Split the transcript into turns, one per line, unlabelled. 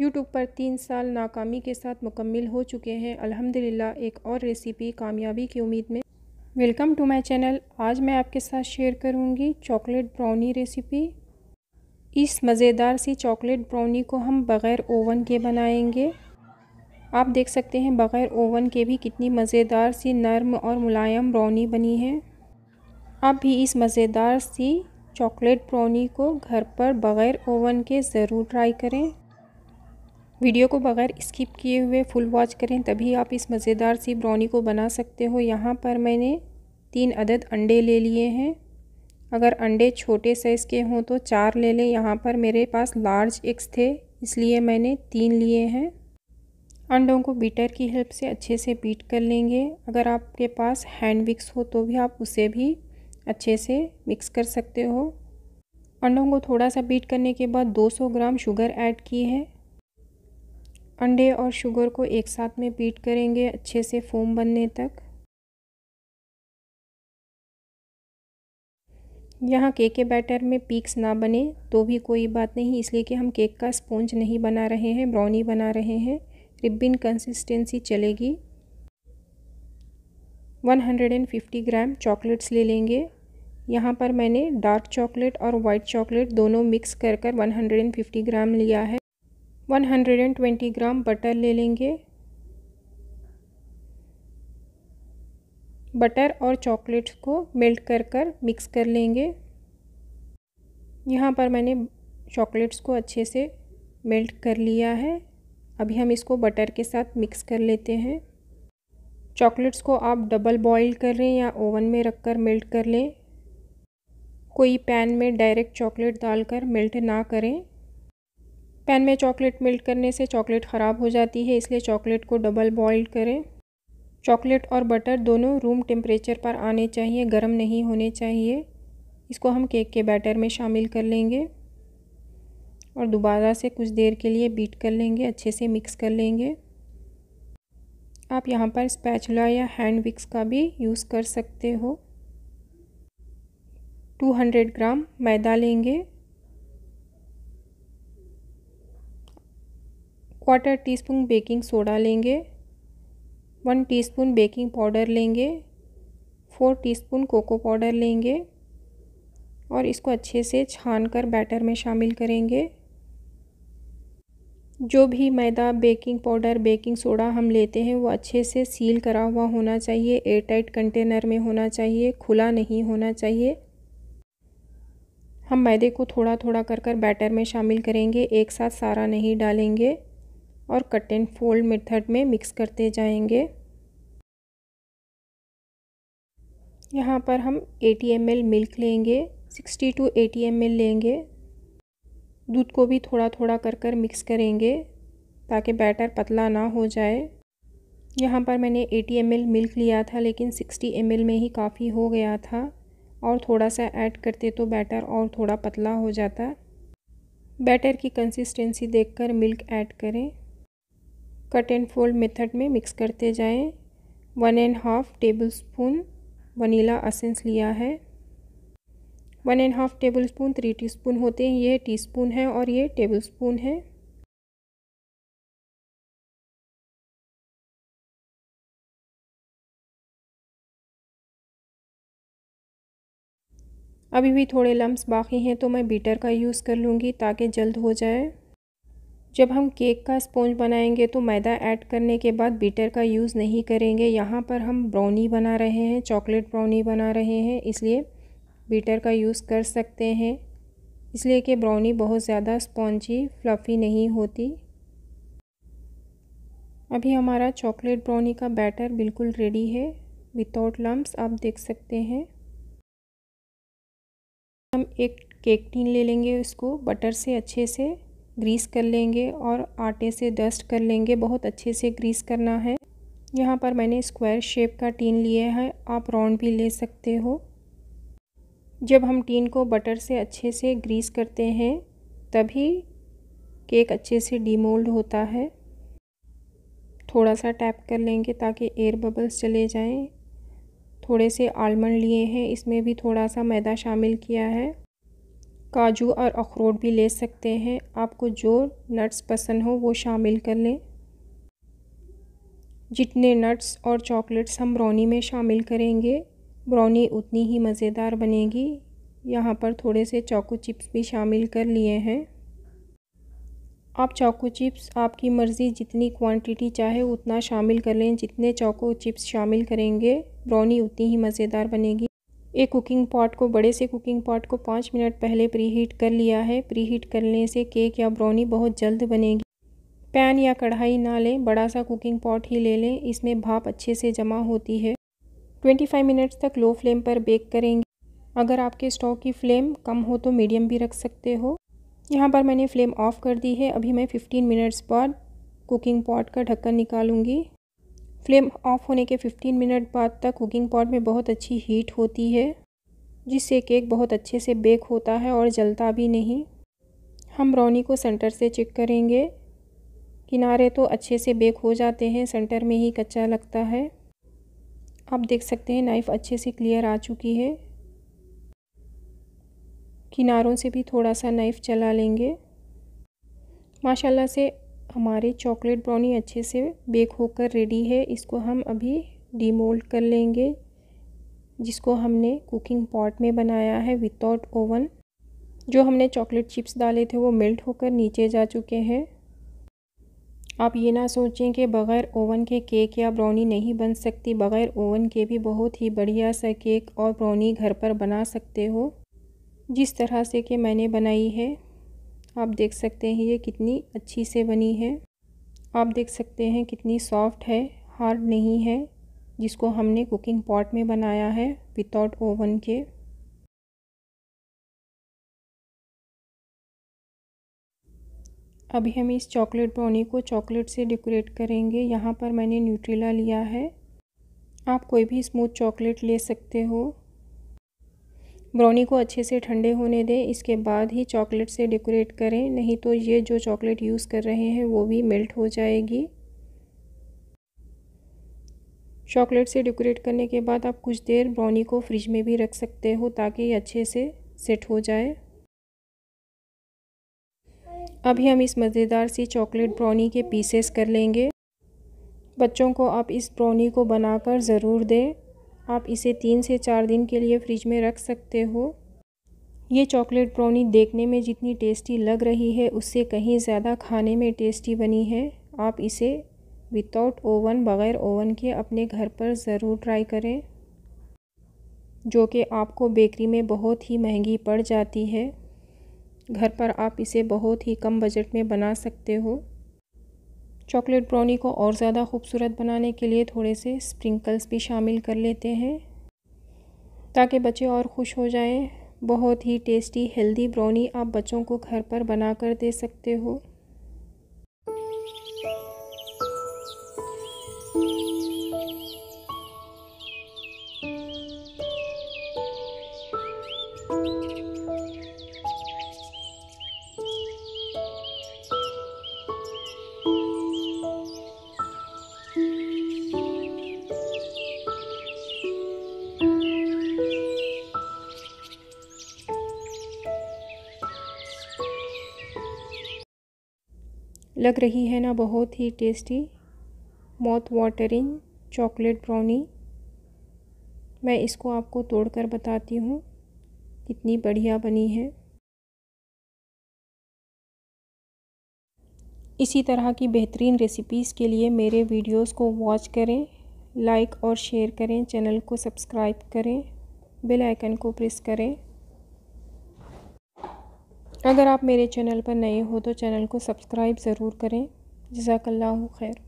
YouTube पर तीन साल नाकामी के साथ मुकम्मिल हो चुके हैं अल्हम्दुलिल्लाह एक और रेसिपी कामयाबी की उम्मीद में वेलकम टू माय चैनल आज मैं आपके साथ शेयर करूंगी चॉकलेट ब्राउनी रेसिपी इस मज़ेदार सी चॉकलेट ब्राउनी को हम बग़ैर ओवन के बनाएंगे आप देख सकते हैं बग़ैर ओवन के भी कितनी मज़ेदार सी नरम और मुलायम ब्राउनी बनी है आप भी इस मज़ेदार सी चॉकलेट ब्राउनी को घर पर बग़ैर ओवन के ज़रूर ट्राई करें वीडियो को बगैर स्किप किए हुए फुल वॉच करें तभी आप इस मज़ेदार सी ब्राउनी को बना सकते हो यहाँ पर मैंने तीन अदद अंडे ले लिए हैं अगर अंडे छोटे साइज़ के हों तो चार ले लें यहाँ पर मेरे पास लार्ज एग्स थे इसलिए मैंने तीन लिए हैं अंडों को बीटर की हेल्प से अच्छे से बीट कर लेंगे अगर आपके पास हैंड विक्स हो तो भी आप उसे भी अच्छे से मिक्स कर सकते हो अंडों को थोड़ा सा बीट करने के बाद 200 ग्राम शुगर ऐड की है अंडे और शुगर को एक साथ में बीट करेंगे अच्छे से फोम बनने तक यहाँ केक के बैटर में पीक्स ना बने तो भी कोई बात नहीं इसलिए कि हम केक का स्पॉन्ज नहीं बना रहे हैं ब्राउनी बना रहे हैं रिबिन कंसिस्टेंसी चलेगी 150 ग्राम चॉकलेट्स ले लेंगे यहाँ पर मैंने डार्क चॉकलेट और वाइट चॉकलेट दोनों मिक्स कर कर 150 ग्राम लिया है 120 ग्राम बटर ले लेंगे बटर और चॉकलेट्स को मेल्ट कर कर मिक्स कर लेंगे यहाँ पर मैंने चॉकलेट्स को अच्छे से मेल्ट कर लिया है अभी हम इसको बटर के साथ मिक्स कर लेते हैं चॉकलेट्स को आप डबल बॉईल कर लें या ओवन में रख कर मेल्ट कर लें कोई पैन में डायरेक्ट चॉकलेट डालकर मेल्ट ना करें पैन में चॉकलेट मेल्ट करने से चॉकलेट ख़राब हो जाती है इसलिए चॉकलेट को डबल बॉईल करें चॉकलेट और बटर दोनों रूम टेम्परेचर पर आने चाहिए गर्म नहीं होने चाहिए इसको हम केक के बैटर में शामिल कर लेंगे और दोबारा से कुछ देर के लिए बीट कर लेंगे अच्छे से मिक्स कर लेंगे आप यहाँ पर स्पैचुला या हैंड विक्स का भी यूज़ कर सकते हो 200 ग्राम मैदा लेंगे quarter teaspoon baking soda लेंगे वन टीस्पून बेकिंग पाउडर लेंगे फोर टीस्पून कोको पाउडर लेंगे और इसको अच्छे से छान कर बैटर में शामिल करेंगे जो भी मैदा बेकिंग पाउडर बेकिंग सोडा हम लेते हैं वो अच्छे से सील करा हुआ होना चाहिए एयर टाइट कंटेनर में होना चाहिए खुला नहीं होना चाहिए हम मैदे को थोड़ा थोड़ा कर कर बैटर में शामिल करेंगे एक साथ सारा नहीं डालेंगे और कट एंड फोल्ड मेथड में मिक्स करते जाएंगे यहाँ पर हम टी एम मिल्क लेंगे सिक्सटी टू 80 एम लेंगे दूध को भी थोड़ा थोड़ा कर कर मिक्स करेंगे ताकि बैटर पतला ना हो जाए यहाँ पर मैंने 80 एम मिल्क लिया था लेकिन सिक्सटी एम में ही काफ़ी हो गया था और थोड़ा सा ऐड करते तो बैटर और थोड़ा पतला हो जाता बैटर की कंसिस्टेंसी देखकर मिल्क ऐड करें कट एंड फोल्ड मेथड में मिक्स करते जाएं one and half tablespoon vanilla essence लिया है one and half tablespoon three teaspoon होते हैं ये टी स्पून है और ये टेबल स्पून है अभी भी थोड़े लम्ब्स बाकी हैं तो मैं बीटर का यूज़ कर लूँगी ताकि जल्द हो जाए जब हम केक का स्पॉन्ज बनाएंगे तो मैदा ऐड करने के बाद बीटर का यूज़ नहीं करेंगे यहाँ पर हम ब्राउनी बना रहे हैं चॉकलेट ब्राउनी बना रहे हैं इसलिए बीटर का यूज़ कर सकते हैं इसलिए कि ब्राउनी बहुत ज़्यादा स्पॉन्जी फ्लफ़ी नहीं होती अभी हमारा चॉकलेट ब्राउनी का बैटर बिल्कुल रेडी है विदाउट लम्ब्स आप देख सकते हैं हम एक केक टीन ले लेंगे उसको बटर से अच्छे से ग्रीस कर लेंगे और आटे से डस्ट कर लेंगे बहुत अच्छे से ग्रीस करना है यहाँ पर मैंने स्क्वायर शेप का टीन लिया है आप राउंड भी ले सकते हो जब हम टीन को बटर से अच्छे से ग्रीस करते हैं तभी केक अच्छे से डीमोल्ड होता है थोड़ा सा टैप कर लेंगे ताकि एयर बबल्स चले जाएं थोड़े से आलमंड लिए हैं इसमें भी थोड़ा सा मैदा शामिल किया है काजू और अखरोट भी ले सकते हैं आपको जो नट्स पसंद हो वो शामिल कर लें जितने नट्स और चॉकलेट्स हम ब्राउनी में शामिल करेंगे ब्राउनी उतनी ही मज़ेदार बनेगी यहाँ पर थोड़े से चाकू चिप्स भी शामिल कर लिए हैं आप चाकू चिप्स आपकी मर्ज़ी जितनी क्वांटिटी चाहे उतना शामिल कर लें जितने चाकू चिप्स शामिल करेंगे ब्राउनी उतनी ही मज़ेदार बनेगी एक कुकिंग पॉट को बड़े से कुकिंग पॉट को पाँच मिनट पहले प्री हीट कर लिया है प्री हीट करने से केक या ब्राउनी बहुत जल्द बनेगी पैन या कढ़ाई ना लें बड़ा सा कुकिंग पॉट ही ले लें इसमें भाप अच्छे से जमा होती है ट्वेंटी फाइव मिनट्स तक लो फ्लेम पर बेक करेंगे अगर आपके स्टोव की फ्लेम कम हो तो मीडियम भी रख सकते हो यहाँ पर मैंने फ्लेम ऑफ़ कर दी है अभी मैं फिफ्टीन मिनट्स बाद कुकिंग पॉट का ढक्कन निकालूंगी फ्लेम ऑफ होने के 15 मिनट बाद तक कुकिंग पॉट में बहुत अच्छी हीट होती है जिससे केक बहुत अच्छे से बेक होता है और जलता भी नहीं हम ब्राउनी को सेंटर से चेक करेंगे किनारे तो अच्छे से बेक हो जाते हैं सेंटर में ही कच्चा लगता है आप देख सकते हैं नाइफ़ अच्छे से क्लियर आ चुकी है किनारों से भी थोड़ा सा नाइफ़ चला लेंगे माशाल्लाह से हमारे चॉकलेट ब्राउनी अच्छे से बेक होकर रेडी है इसको हम अभी डीमोल्ड कर लेंगे जिसको हमने कुकिंग पॉट में बनाया है विदाउट ओवन जो हमने चॉकलेट चिप्स डाले थे वो मेल्ट होकर नीचे जा चुके हैं आप ये ना सोचें कि बग़ैर ओवन के केक या ब्राउनी नहीं बन सकती बग़ैर ओवन के भी बहुत ही बढ़िया सा केक और ब्राउनी घर पर बना सकते हो जिस तरह से कि मैंने बनाई है आप देख सकते हैं ये कितनी अच्छी से बनी है आप देख सकते हैं कितनी सॉफ्ट है हार्ड नहीं है जिसको हमने कुकिंग पॉट में बनाया है विदाउट ओवन के अभी हम इस चॉकलेट ब्राउनी को चॉकलेट से डेकोरेट करेंगे यहाँ पर मैंने न्यूट्रिला लिया है आप कोई भी स्मूथ चॉकलेट ले सकते हो ब्राउनी को अच्छे से ठंडे होने दें इसके बाद ही चॉकलेट से डेकोरेट करें नहीं तो ये जो चॉकलेट यूज़ कर रहे हैं वो भी मेल्ट हो जाएगी चॉकलेट से डेकोरेट करने के बाद आप कुछ देर ब्राउनी को फ्रिज में भी रख सकते हो ताकि ये अच्छे से सेट हो जाए अभी हम इस मज़ेदार सी चॉकलेट ब्राउनी के पीसेस कर लेंगे बच्चों को आप इस ब्राउनी को बनाकर ज़रूर दें आप इसे तीन से चार दिन के लिए फ्रिज में रख सकते हो ये चॉकलेट ब्राउनी देखने में जितनी टेस्टी लग रही है उससे कहीं ज़्यादा खाने में टेस्टी बनी है आप इसे विदाउट ओवन बग़ैर ओवन के अपने घर पर ज़रूर ट्राई करें जो कि आपको बेकरी में बहुत ही महंगी पड़ जाती है घर पर आप इसे बहुत ही कम बजट में बना सकते हो चॉकलेट ब्राउनी को और ज़्यादा खूबसूरत बनाने के लिए थोड़े से स्प्रिंकल्स भी शामिल कर लेते हैं ताकि बच्चे और खुश हो जाएं बहुत ही टेस्टी हेल्दी ब्राउनी आप बच्चों को घर पर बना कर दे सकते हो लग रही है ना बहुत ही tasty mouth watering chocolate brownie मैं इसको आपको तोड़कर बताती हूँ कितनी बढ़िया बनी है इसी तरह की बेहतरीन रेसिपीज़ के लिए मेरे वीडियोस को वॉच करें लाइक और शेयर करें चैनल को सब्सक्राइब करें बेल आइकन को प्रेस करें अगर आप मेरे चैनल पर नए हो तो चैनल को सब्सक्राइब ज़रूर करें जजाकल्ला खैर